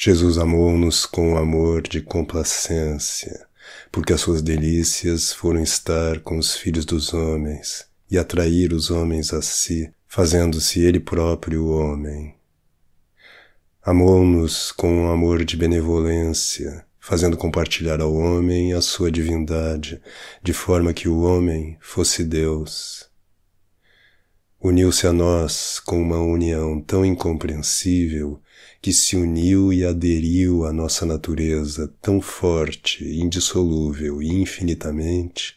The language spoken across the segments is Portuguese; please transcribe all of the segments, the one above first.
Jesus amou-nos com o amor de complacência, porque as suas delícias foram estar com os filhos dos homens e atrair os homens a si, fazendo-se ele próprio homem. Amou-nos com um amor de benevolência, fazendo compartilhar ao homem a sua divindade, de forma que o homem fosse Deus. Uniu-se a nós com uma união tão incompreensível que se uniu e aderiu à nossa natureza tão forte, indissolúvel e infinitamente,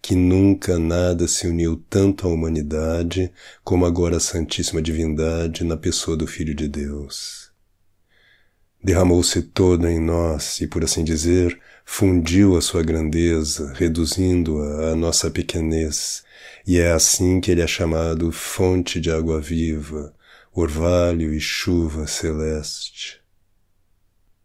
que nunca nada se uniu tanto à humanidade como agora a Santíssima Divindade na pessoa do Filho de Deus. Derramou-se toda em nós e, por assim dizer, fundiu a sua grandeza, reduzindo-a à nossa pequenez, e é assim que ele é chamado fonte de água viva, orvalho e chuva celeste.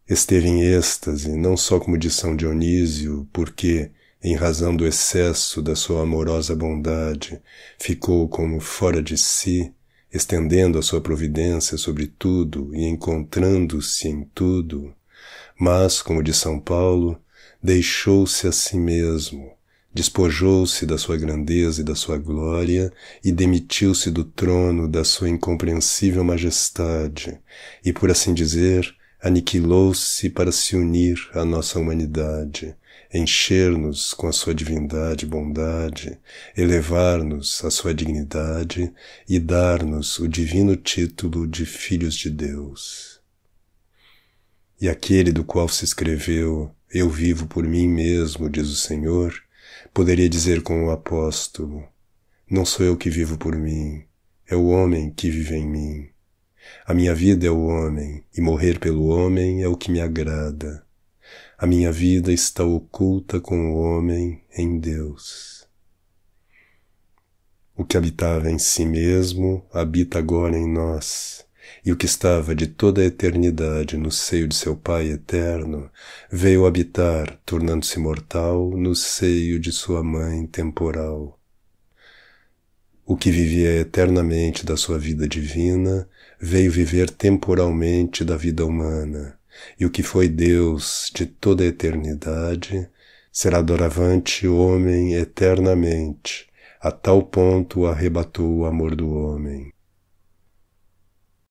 Esteve em êxtase, não só como de São Dionísio, porque, em razão do excesso da sua amorosa bondade, ficou como fora de si, estendendo a sua providência sobre tudo e encontrando-se em tudo, mas, como de São Paulo, deixou-se a si mesmo, Despojou-se da sua grandeza e da sua glória, e demitiu-se do trono da sua incompreensível majestade, e, por assim dizer, aniquilou-se para se unir à nossa humanidade, encher-nos com a sua divindade e bondade, elevar-nos à sua dignidade e dar-nos o divino título de filhos de Deus. E aquele do qual se escreveu, eu vivo por mim mesmo, diz o Senhor, Poderia dizer com o apóstolo, não sou eu que vivo por mim, é o homem que vive em mim. A minha vida é o homem, e morrer pelo homem é o que me agrada. A minha vida está oculta com o homem em Deus. O que habitava em si mesmo habita agora em nós e o que estava de toda a eternidade no seio de seu Pai eterno, veio habitar, tornando-se mortal, no seio de sua mãe temporal. O que vivia eternamente da sua vida divina, veio viver temporalmente da vida humana, e o que foi Deus de toda a eternidade, será doravante homem eternamente, a tal ponto arrebatou o amor do homem.